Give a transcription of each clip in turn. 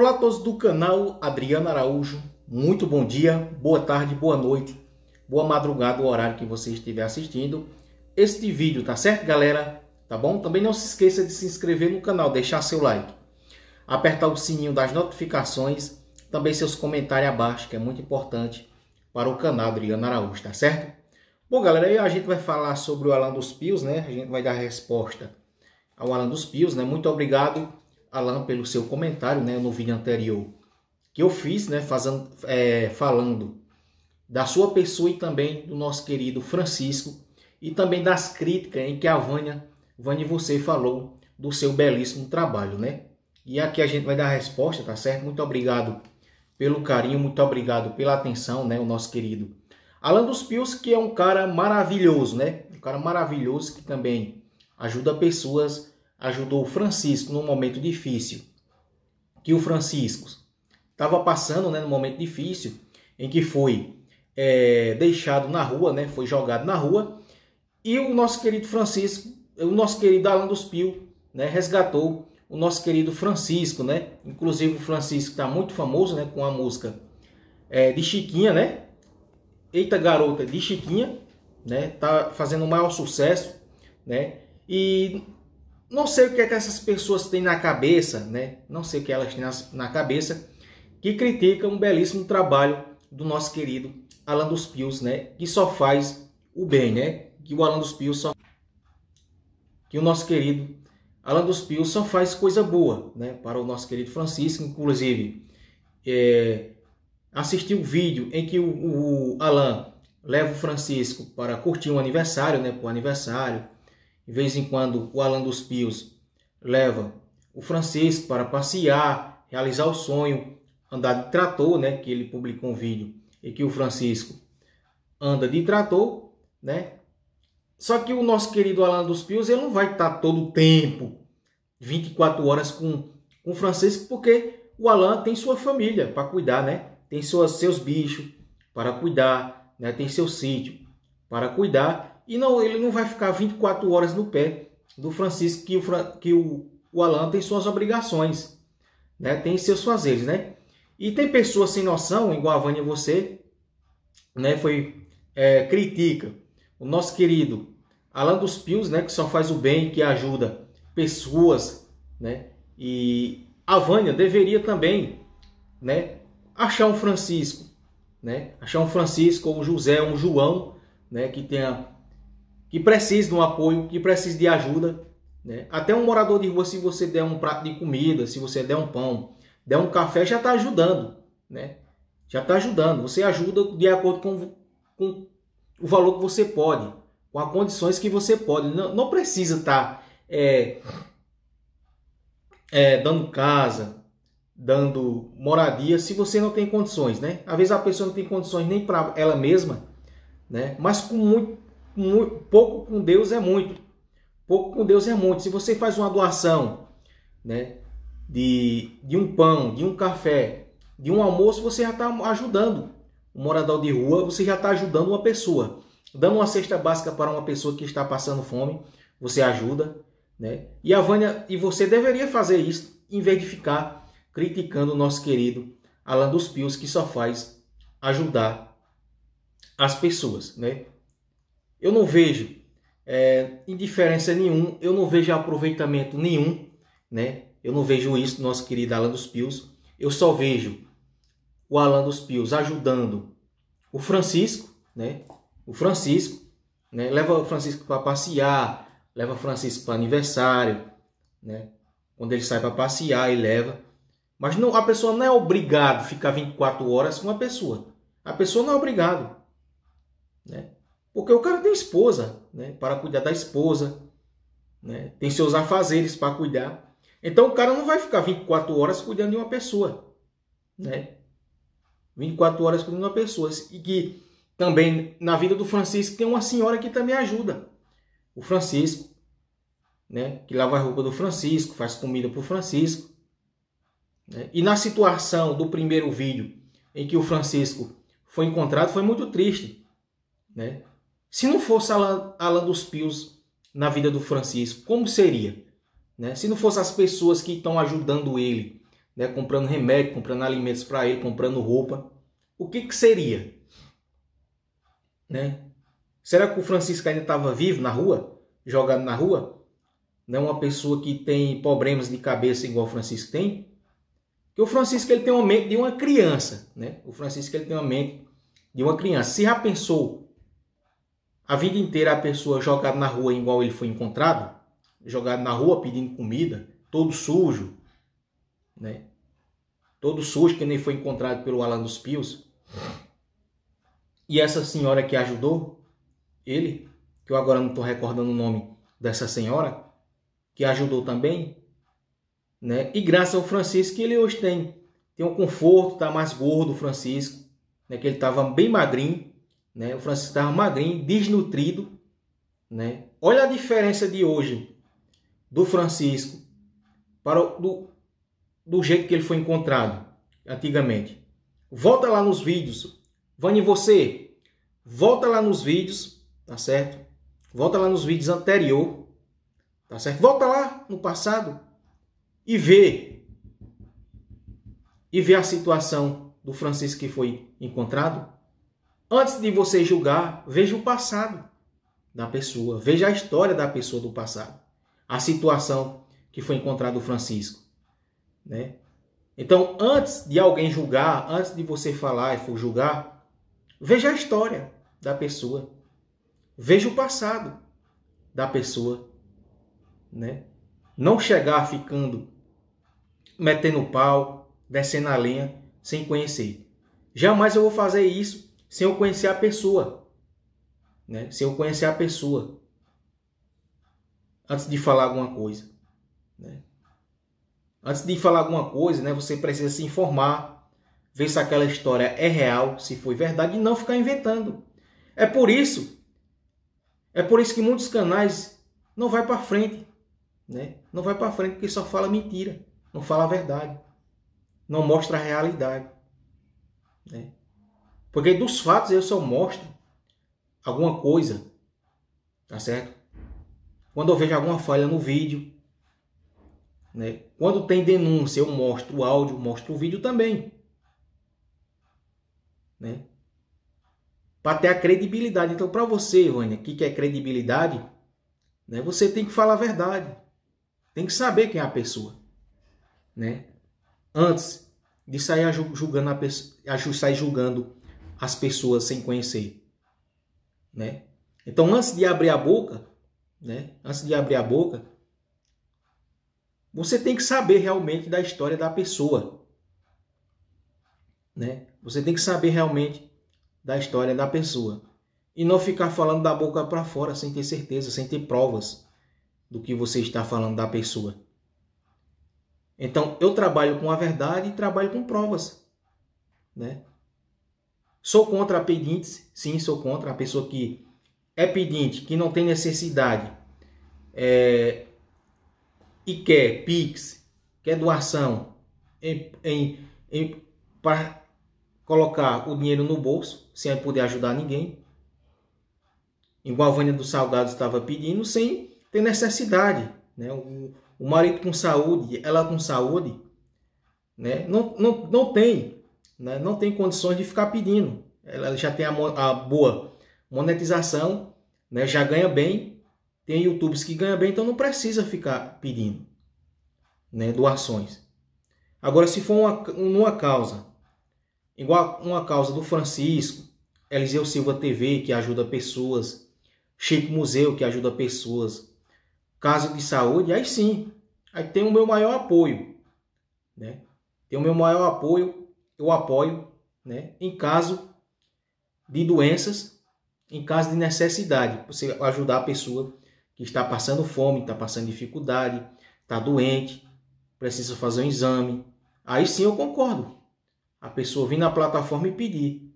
Olá a todos do canal Adriano Araújo. Muito bom dia, boa tarde, boa noite, boa madrugada, o horário que você estiver assistindo este vídeo, tá certo, galera? Tá bom? Também não se esqueça de se inscrever no canal, deixar seu like, apertar o sininho das notificações, também seus comentários abaixo, que é muito importante para o canal Adriano Araújo, tá certo? Bom, galera, aí a gente vai falar sobre o Alan dos Pios, né? A gente vai dar resposta ao Alan dos Pios, né? Muito obrigado Alan, pelo seu comentário né, no vídeo anterior que eu fiz, né, fazendo, é, falando da sua pessoa e também do nosso querido Francisco e também das críticas em que a Vânia, Vânia você falou do seu belíssimo trabalho, né? E aqui a gente vai dar a resposta, tá certo? Muito obrigado pelo carinho, muito obrigado pela atenção, né, o nosso querido Alan dos Pios, que é um cara maravilhoso, né? Um cara maravilhoso que também ajuda pessoas ajudou o Francisco num momento difícil, que o Francisco estava passando né, num momento difícil, em que foi é, deixado na rua, né, foi jogado na rua, e o nosso querido Francisco, o nosso querido Alan dos Pio, né, resgatou o nosso querido Francisco, né? Inclusive o Francisco está muito famoso, né, com a música é, de Chiquinha, né? Eita garota de Chiquinha, né? Tá fazendo o maior sucesso, né? E não sei o que, é que essas pessoas têm na cabeça, né? Não sei o que elas têm na cabeça, que criticam um belíssimo trabalho do nosso querido Alan dos Pios, né? Que só faz o bem, né? Que o Alan dos Pios só que o nosso querido Alan dos Pios só faz coisa boa, né? Para o nosso querido Francisco, inclusive, é... assisti o um vídeo em que o, o, Alan leva o Francisco para curtir um aniversário, né? Para o aniversário de vez em quando, o Alan dos Pios leva o Francisco para passear, realizar o sonho, andar de trator, né? Que ele publicou um vídeo e que o Francisco anda de trator, né? Só que o nosso querido Alan dos Pios, ele não vai estar todo o tempo, 24 horas com, com o Francisco, porque o Alan tem sua família para cuidar, né? Tem suas, seus bichos para cuidar, né? Tem seu sítio para cuidar. E não, ele não vai ficar 24 horas no pé do Francisco, que o, que o, o Alan tem suas obrigações, né? tem seus fazeres. Né? E tem pessoas sem noção, igual a Vânia você, né? foi é, critica o nosso querido Alan dos Pios, né? que só faz o bem, que ajuda pessoas. Né? E a Vânia deveria também né, achar um Francisco, né? achar um Francisco, ou um José, um João, né, que tenha que precisa de um apoio, que precisa de ajuda. Né? Até um morador de rua, se você der um prato de comida, se você der um pão, der um café, já está ajudando. Né? Já está ajudando. Você ajuda de acordo com, com, o valor que você pode, com as condições que você pode. Não, não precisa estar tá, é, é, dando casa, dando moradia, se você não tem condições. Né? Às vezes a pessoa não tem condições nem para ela mesma, né? mas com muito pouco com Deus é muito. Pouco com Deus é muito. Se você faz uma doação né, de, de um pão, de um café, de um almoço, você já está ajudando um morador de rua, você já está ajudando uma pessoa. Dando uma cesta básica para uma pessoa que está passando fome, você ajuda. Né? E a Vânia, e você deveria fazer isso em vez de ficar criticando o nosso querido Alan dos Pios, que só faz ajudar as pessoas. Né? Eu não vejo é, indiferença nenhum, eu não vejo aproveitamento nenhum, né? Eu não vejo isso, nosso querido Alan dos Pios. Eu só vejo o Alan dos Pios ajudando o Francisco, né? O Francisco, né? Leva o Francisco para passear, leva o Francisco para aniversário, né? Quando ele sai para passear, e leva. Mas não, a pessoa não é obrigada a ficar 24 horas com a pessoa. A pessoa não é obrigada, né? Porque o cara tem esposa, né? Para cuidar da esposa, né? Tem seus afazeres para cuidar. Então o cara não vai ficar 24 horas cuidando de uma pessoa, né? 24 horas cuidando de uma pessoa. E que também na vida do Francisco tem uma senhora que também ajuda. O Francisco, né? Que lava a roupa do Francisco, faz comida para o Francisco. Né? E na situação do primeiro vídeo em que o Francisco foi encontrado, foi muito triste, né? Se não fosse Alan, Alan dos Pios na vida do Francisco, como seria? Né? Se não fossem as pessoas que estão ajudando ele, né? comprando remédio, comprando alimentos para ele, comprando roupa, o que, que seria? Né? Será que o Francisco ainda estava vivo na rua, jogado na rua? Não né? uma pessoa que tem problemas de cabeça igual o Francisco tem? Porque o Francisco ele tem uma mente de uma criança, né? O Francisco ele tem uma mente de uma criança. Se já pensou a vida inteira a pessoa jogada na rua igual ele foi encontrado, jogado na rua pedindo comida, todo sujo, né? Todo sujo que nem foi encontrado pelo Alan dos Pios. E essa senhora que ajudou ele, que eu agora não estou recordando o nome dessa senhora, que ajudou também, né? E graças ao Francisco que ele hoje tem, tem um conforto, tá mais gordo o Francisco, né? Que ele estava bem magrinho, né? O Francisco estava magrinho, desnutrido. Né? Olha a diferença de hoje do Francisco para o, do, do jeito que ele foi encontrado antigamente. Volta lá nos vídeos. Vani, você, volta lá nos vídeos, tá certo? Volta lá nos vídeos anterior, tá certo? Volta lá no passado e vê. E vê a situação do Francisco que foi encontrado. Antes de você julgar, veja o passado da pessoa, veja a história da pessoa do passado, a situação que foi encontrado o Francisco, né? Então, antes de alguém julgar, antes de você falar e for julgar, veja a história da pessoa, veja o passado da pessoa, né? Não chegar ficando metendo pau, descendo a linha sem conhecer. Jamais eu vou fazer isso sem eu conhecer a pessoa, né? Sem eu conhecer a pessoa antes de falar alguma coisa, né? Antes de falar alguma coisa, né, você precisa se informar, ver se aquela história é real, se foi verdade e não ficar inventando. É por isso é por isso que muitos canais não vai para frente, né? Não vai para frente porque só fala mentira, não fala a verdade, não mostra a realidade, né? Porque dos fatos eu só mostro alguma coisa, tá certo? Quando eu vejo alguma falha no vídeo, né? Quando tem denúncia, eu mostro o áudio, mostro o vídeo também, né? Para ter a credibilidade. Então, para você, o que é credibilidade, né? Você tem que falar a verdade. Tem que saber quem é a pessoa, né? Antes de sair julgando a pessoa, sair julgando as pessoas sem conhecer, né? Então, antes de abrir a boca, né? Antes de abrir a boca, você tem que saber realmente da história da pessoa, né? Você tem que saber realmente da história da pessoa e não ficar falando da boca para fora sem ter certeza, sem ter provas do que você está falando da pessoa. Então, eu trabalho com a verdade e trabalho com provas, né? Sou contra a pedintes, sim, sou contra a pessoa que é pedinte, que não tem necessidade é, e quer PIX, quer doação em, em, em para colocar o dinheiro no bolso, sem poder ajudar ninguém. Igual a Vânia do Salgado estava pedindo, sem ter necessidade. Né? O, o marido com saúde, ela com saúde, né? não, não, não tem né, não tem condições de ficar pedindo. Ela já tem a, a boa monetização, né, já ganha bem. Tem youtubers que ganham bem, então não precisa ficar pedindo né, doações. Agora, se for uma, uma causa, igual uma causa do Francisco, Eliseu Silva TV, que ajuda pessoas, Chico Museu, que ajuda pessoas, caso de saúde, aí sim, aí tem o meu maior apoio, né? Tem o meu maior apoio eu apoio, né? Em caso de doenças, em caso de necessidade, você ajudar a pessoa que está passando fome, está passando dificuldade, está doente, precisa fazer um exame. Aí sim eu concordo. A pessoa vir na plataforma e pedir,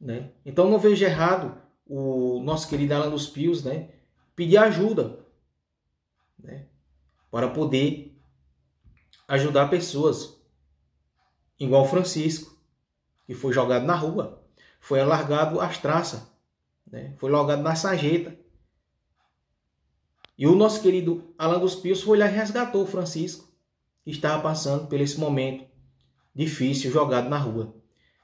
né? Então não vejo errado o nosso querido Alan dos Pios, né? Pedir ajuda, né? Para poder ajudar pessoas igual Francisco, que foi jogado na rua, foi alargado as traças, né? foi logado na sarjeta. E o nosso querido Alan dos Pios foi lá e resgatou o Francisco, que estava passando por esse momento difícil, jogado na rua.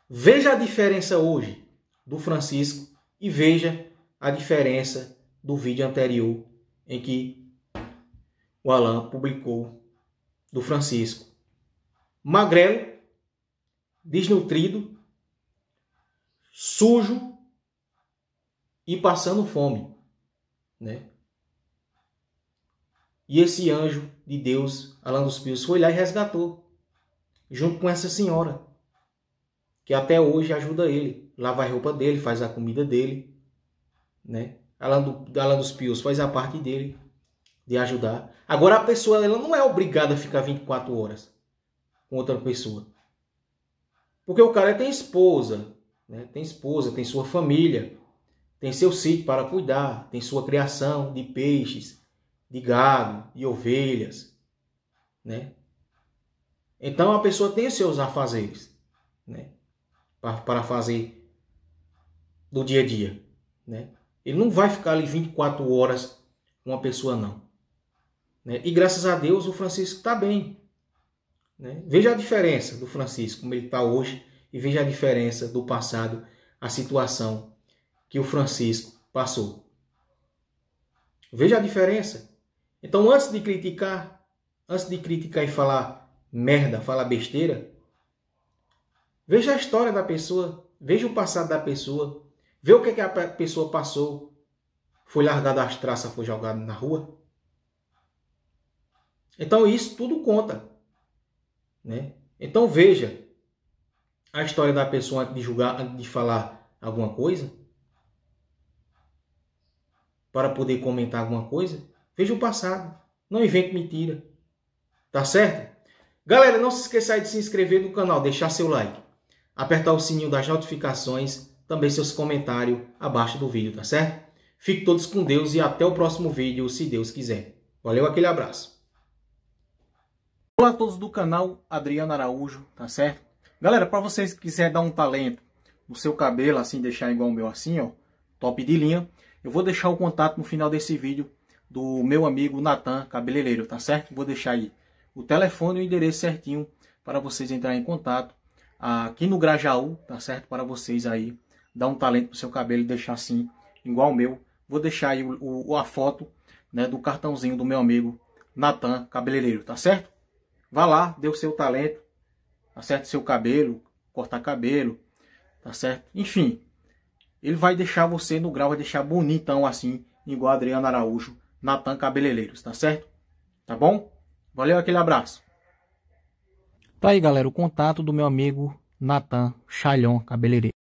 Veja a diferença hoje do Francisco e veja a diferença do vídeo anterior em que o Alan publicou do Francisco. Magrelo desnutrido, sujo e passando fome, né? E esse anjo de Deus, Alan dos Pios, foi lá e resgatou, junto com essa senhora, que até hoje ajuda ele, lava a roupa dele, faz a comida dele, né? Alan, do, Alan dos Pios faz a parte dele de ajudar. Agora a pessoa ela não é obrigada a ficar 24 horas com outra pessoa. Porque o cara tem esposa, né? tem esposa, tem sua família, tem seu sítio para cuidar, tem sua criação de peixes, de gado, de ovelhas, né? Então a pessoa tem os seus afazeres, né? Para, para fazer do dia a dia, né? Ele não vai ficar ali 24 horas com uma pessoa, não. Né? E graças a Deus o Francisco está bem. Né? Veja a diferença do Francisco, como ele está hoje, e veja a diferença do passado, a situação que o Francisco passou. Veja a diferença. Então, antes de criticar, antes de criticar e falar merda, falar besteira, veja a história da pessoa, veja o passado da pessoa, veja o que, é que a pessoa passou. Foi largada as traças, foi jogado na rua. Então, isso tudo conta. Né? Então veja a história da pessoa antes de julgar, antes de falar alguma coisa, para poder comentar alguma coisa. Veja o passado. Não invente mentira. Tá certo? Galera, não se esqueça de se inscrever no canal, deixar seu like, apertar o sininho das notificações, também seus comentários abaixo do vídeo, tá certo? Fique todos com Deus e até o próximo vídeo, se Deus quiser. Valeu, aquele abraço. Olá a todos do canal Adriano Araújo, tá certo? Galera, para vocês que quiserem dar um talento no seu cabelo, assim, deixar igual o meu assim, ó, top de linha, eu vou deixar o contato no final desse vídeo do meu amigo Natan Cabeleireiro, tá certo? Vou deixar aí o telefone e o endereço certinho para vocês entrarem em contato aqui no Grajaú, tá certo? Para vocês aí dar um talento pro seu cabelo e deixar assim, igual o meu. Vou deixar aí o, o, a foto né, do cartãozinho do meu amigo Natan Cabeleireiro, tá certo? Vá lá, dê o seu talento, certo? seu cabelo, cortar cabelo, tá certo? Enfim, ele vai deixar você no grau, vai deixar bonitão assim, igual Adriano Araújo, Natan Cabeleireiros, tá certo? Tá bom? Valeu, aquele abraço. Tá aí, galera, o contato do meu amigo Natan Chalhon Cabeleireiro.